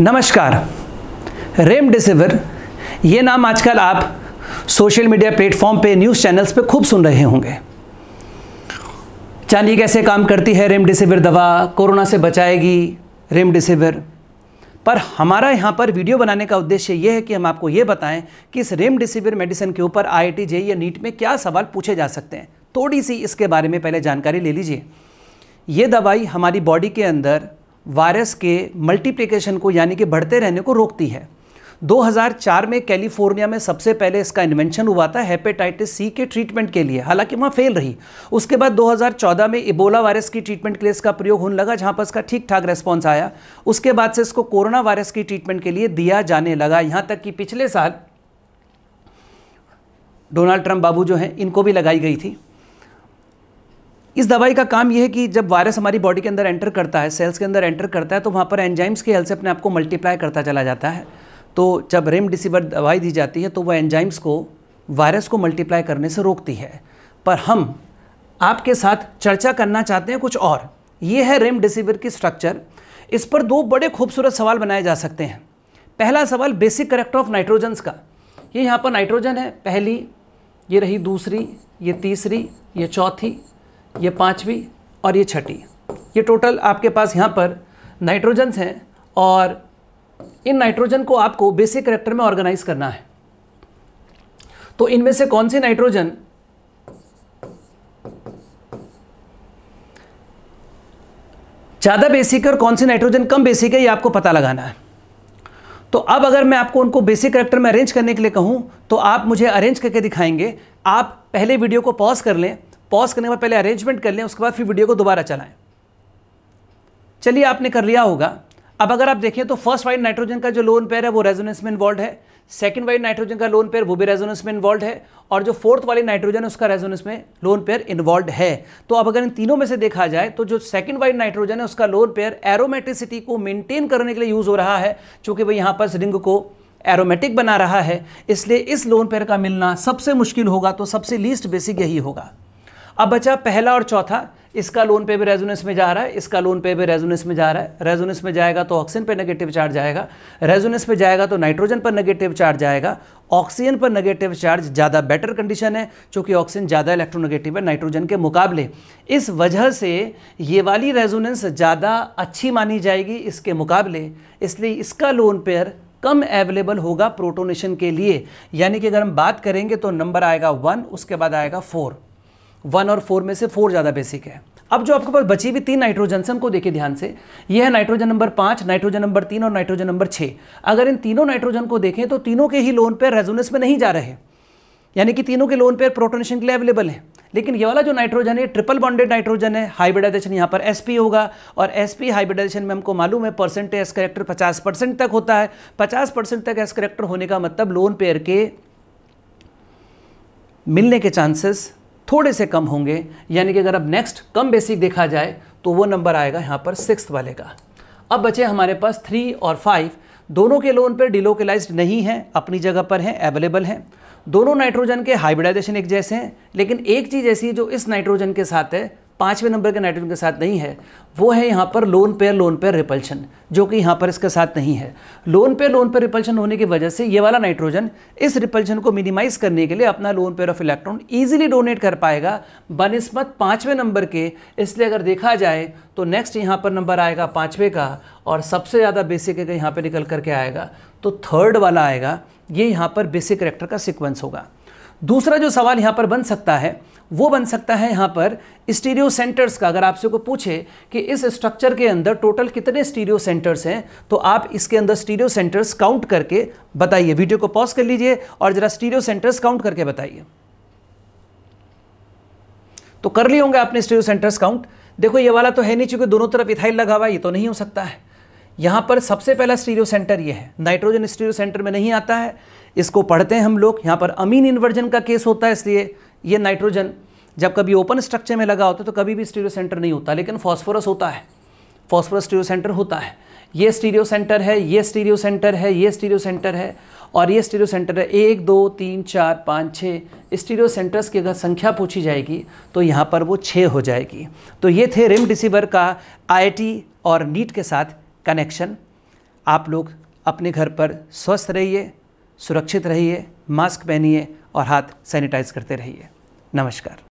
नमस्कार रेमडेसिविर ये नाम आजकल आप सोशल मीडिया प्लेटफॉर्म पे न्यूज़ चैनल्स पे खूब सुन रहे होंगे जानिए कैसे काम करती है रेमडेसिविर दवा कोरोना से बचाएगी रेमडेसिविर पर हमारा यहाँ पर वीडियो बनाने का उद्देश्य यह है कि हम आपको ये बताएं कि इस रेमडेसिविर मेडिसिन के ऊपर आई आई या नीट में क्या सवाल पूछे जा सकते हैं थोड़ी सी इसके बारे में पहले जानकारी ले लीजिए ये दवाई हमारी बॉडी के अंदर वायरस के मल्टीप्लिकेशन को यानी कि बढ़ते रहने को रोकती है 2004 में कैलिफोर्निया में सबसे पहले इसका इन्वेंशन हुआ था हेपेटाइटिस सी के ट्रीटमेंट के लिए हालांकि वहाँ फेल रही उसके बाद 2014 में इबोला वायरस की ट्रीटमेंट के लिए इसका प्रयोग होने लगा जहाँ पर इसका ठीक ठाक रेस्पॉन्स आया उसके बाद से इसको कोरोना वायरस की ट्रीटमेंट के लिए दिया जाने लगा यहाँ तक कि पिछले साल डोनाल्ड ट्रंप बाबू जो हैं इनको भी लगाई गई थी इस दवाई का काम यह है कि जब वायरस हमारी बॉडी के अंदर एंटर करता है सेल्स के अंदर एंटर करता है तो वहाँ पर एंजाइम्स के हेल्प से अपने आप को मल्टीप्लाई करता चला जाता है तो जब रेमडिसिविर दवाई दी जाती है तो वह एंजाइम्स को वायरस को मल्टीप्लाई करने से रोकती है पर हम आपके साथ चर्चा करना चाहते हैं कुछ और ये है रेमडेसिविर की स्ट्रक्चर इस पर दो बड़े खूबसूरत सवाल बनाए जा सकते हैं पहला सवाल बेसिक करेक्टर ऑफ नाइट्रोजन्स का ये यहाँ पर नाइट्रोजन है पहली ये रही दूसरी ये तीसरी ये चौथी ये पाँचवीं और ये छठी ये टोटल आपके पास यहाँ पर नाइट्रोजन्स हैं और इन नाइट्रोजन को आपको बेसिक करेक्टर में ऑर्गेनाइज करना है तो इनमें से कौन से नाइट्रोजन ज़्यादा बेसिक है और कौन से नाइट्रोजन कम बेसिक है ये आपको पता लगाना है तो अब अगर मैं आपको उनको बेसिक करेक्टर में अरेंज करने के लिए कहूँ तो आप मुझे अरेंज करके दिखाएंगे आप पहले वीडियो को पॉज कर लें पॉज करने के बाद पहले अरेंजमेंट कर लें उसके बाद फिर वीडियो को दोबारा चलाएं चलिए आपने कर लिया होगा अब अगर आप देखें तो फर्स्ट वाइड नाइट्रोजन का जो लोन पेयर है वो रेजोनेंस में इन्वॉल्व है सेकेंड वाइड नाइट्रोजन का लोन पेयर वो भी रेजोनेंस में इन्वॉल्व है और जो फोर्थ वाली नाइट्रोजन है उसका रेजोनेंस में लोन पेयर इन्वॉल्व है तो अब अगर इन तीनों में से देखा जाए तो जो सेकंड वाइड नाइट्रोजन है उसका लोन पेयर एरोमेटिसिटी को मेनटेन करने के लिए यूज़ हो रहा है चूंकि वह यहाँ पर रिंग को एरोमेटिक बना रहा है इसलिए इस लोन पेयर का मिलना सबसे मुश्किल होगा तो सबसे लीस्ट बेसिक यही होगा अब बचा पहला और चौथा इसका लोन पे भी रेजोनेंस में जा रहा है इसका लोन पे भी रेजोनेंस में जा रहा है रेजोनेंस में जाएगा तो ऑक्सीजन पे नेगेटिव चार्ज आएगा रेजोनेंस पे जाएगा तो नाइट्रोजन पर नेगेटिव चार्ज आएगा ऑक्सीजन पर नेगेटिव चार्ज ज़्यादा बेटर कंडीशन है क्योंकि ऑक्सीजन ज़्यादा इलेक्ट्रोनेगेटिव है नाइट्रोजन के मुकाबले इस वजह से ये वाली रेजोनेंस ज़्यादा अच्छी मानी जाएगी इसके मुकाबले इसलिए इसका लोन पेयर कम अवेलेबल होगा प्रोटोनेशन के लिए यानी कि अगर हम बात करेंगे तो नंबर आएगा वन उसके बाद आएगा फोर वन और फोर में से फोर ज़्यादा बेसिक है अब जो आपके पास बची हुई तीन नाइट्रोजन से उनको देखिए ध्यान से यह है नाइट्रोजन नंबर पाँच नाइट्रोजन नंबर तीन और नाइट्रोजन नंबर छः अगर इन तीनों नाइट्रोजन को देखें तो तीनों के ही लोन पेयर रेजोनेंस में नहीं जा रहे यानी कि तीनों के लोन पेयर प्रोटोनेशन के लिए अवेलेबल है लेकिन ये वाला जो नाइट्रोजन है ट्रिपल बॉन्डेड नाइट्रोजन है हाइब्रिडाइजेशन यहाँ पर एस होगा और एस पी हाइब्रिडाइजेशन में हमको मालूम है परसेंट एस करेक्टर पचास परसेंट तक होता है पचास परसेंट तक एस करेक्टर होने का मतलब लोन पेयर के मिलने के चांसेस थोड़े से कम होंगे यानी कि अगर अब नेक्स्ट कम बेसिक देखा जाए तो वो नंबर आएगा यहाँ पर सिक्स वाले का अब बचे हमारे पास थ्री और फाइव दोनों के लोन पर डिलोकलाइज्ड नहीं हैं अपनी जगह पर हैं अवेलेबल हैं दोनों नाइट्रोजन के हाइब्रिडाइजेशन एक जैसे हैं लेकिन एक चीज़ ऐसी है जो इस नाइट्रोजन के साथ है पाँचवें नंबर के नाइट्रोजन के साथ नहीं है वो है यहाँ पर lone pair lone pair repulsion जो कि यहाँ पर इसके साथ नहीं है lone pair lone pair repulsion होने की वजह से ये वाला नाइट्रोजन इस रिपल्शन को मिनिमाइज करने के लिए अपना lone pair of electron easily donate कर पाएगा बनस्बत पाँचवें नंबर के इसलिए अगर देखा जाए तो नेक्स्ट यहाँ पर नंबर आएगा पाँचवें का और सबसे ज़्यादा बेसिक यहाँ पर निकल करके आएगा तो थर्ड वाला आएगा ये यहाँ पर बेसिक करेक्टर का सिक्वेंस होगा दूसरा जो सवाल यहाँ पर बन सकता है वो बन सकता है यहाँ पर स्टीरियो सेंटर्स का अगर आपसे को पूछे कि इस स्ट्रक्चर के अंदर टोटल कितने स्टीरियो सेंटर्स हैं तो आप इसके अंदर स्टीरियो सेंटर्स काउंट करके बताइए वीडियो को पॉज कर लीजिए और ज़रा स्टीरियो सेंटर्स काउंट करके बताइए तो कर लिए होंगे आपने स्टीरियो सेंटर्स काउंट देखो ये वाला तो है नहीं चूंकि दोनों तरफ इथाइल लगा हुआ ये तो नहीं हो सकता है यहाँ पर सबसे पहला स्टीरियो सेंटर ये है नाइट्रोजन स्टीरियो सेंटर में नहीं आता है इसको पढ़ते हैं हम लोग यहाँ पर अमीन इन्वर्जन का केस होता है इसलिए ये नाइट्रोजन जब कभी ओपन स्ट्रक्चर में लगा होता है तो कभी भी स्टीरियो सेंटर नहीं होता लेकिन फॉस्फोरस होता है फॉस्फोरस स्टीरियो सेंटर होता है ये स्टीरियो सेंटर है ये स्टीरियो सेंटर है ये स्टीरियो सेंटर है और ये स्टीरियो सेंटर है एक दो तीन चार पाँच छः स्टीरियो सेंटर्स की अगर संख्या पूछी जाएगी तो यहाँ पर वो छः हो जाएगी तो ये थे रिम डिसीवर का टी और नीट के साथ कनेक्शन आप लोग अपने घर पर स्वस्थ रहिए सुरक्षित रहिए मास्क पहनिए और हाथ सैनिटाइज करते रहिए नमस्कार